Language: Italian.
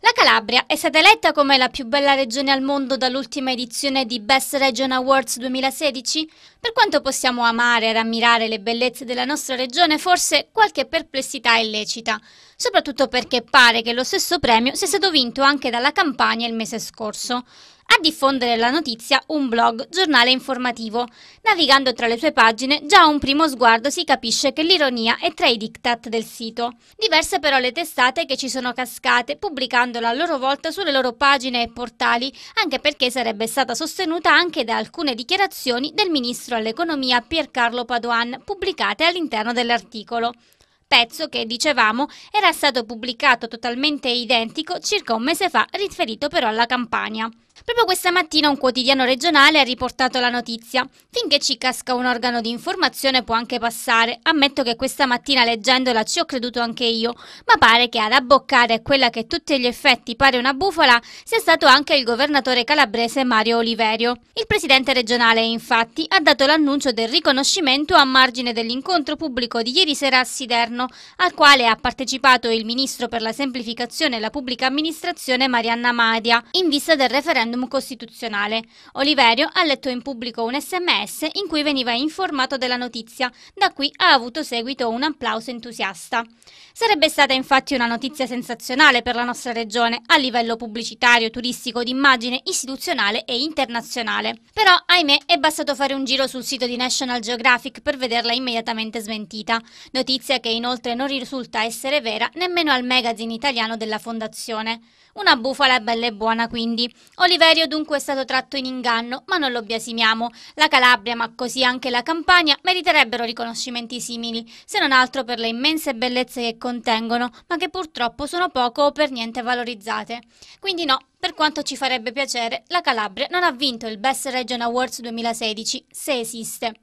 La Calabria è stata eletta come la più bella regione al mondo dall'ultima edizione di Best Region Awards 2016? Per quanto possiamo amare ed ammirare le bellezze della nostra regione, forse qualche perplessità è lecita, soprattutto perché pare che lo stesso premio sia stato vinto anche dalla Campania il mese scorso a diffondere la notizia un blog, giornale informativo. Navigando tra le sue pagine, già a un primo sguardo si capisce che l'ironia è tra i diktat del sito. Diverse però le testate che ci sono cascate, pubblicandola a loro volta sulle loro pagine e portali, anche perché sarebbe stata sostenuta anche da alcune dichiarazioni del ministro all'economia Piercarlo Padoan, pubblicate all'interno dell'articolo pezzo che, dicevamo, era stato pubblicato totalmente identico circa un mese fa, riferito però alla campagna. Proprio questa mattina un quotidiano regionale ha riportato la notizia. Finché ci casca un organo di informazione può anche passare. Ammetto che questa mattina leggendola ci ho creduto anche io, ma pare che ad abboccare quella che a tutti gli effetti pare una bufala sia stato anche il governatore calabrese Mario Oliverio. Il presidente regionale infatti ha dato l'annuncio del riconoscimento a margine dell'incontro pubblico di ieri sera a Siderno, al quale ha partecipato il ministro per la semplificazione e la pubblica amministrazione Marianna Madia, in vista del referendum referendum costituzionale. Oliverio ha letto in pubblico un sms in cui veniva informato della notizia, da qui ha avuto seguito un applauso entusiasta. Sarebbe stata infatti una notizia sensazionale per la nostra regione a livello pubblicitario, turistico, d'immagine, istituzionale e internazionale. Però ahimè è bastato fare un giro sul sito di National Geographic per vederla immediatamente smentita, notizia che inoltre non risulta essere vera nemmeno al magazine italiano della fondazione. Una bufala bella e buona quindi. Oliverio Oliverio dunque è stato tratto in inganno, ma non lo biasimiamo. La Calabria, ma così anche la Campania, meriterebbero riconoscimenti simili, se non altro per le immense bellezze che contengono, ma che purtroppo sono poco o per niente valorizzate. Quindi no, per quanto ci farebbe piacere, la Calabria non ha vinto il Best Region Awards 2016, se esiste.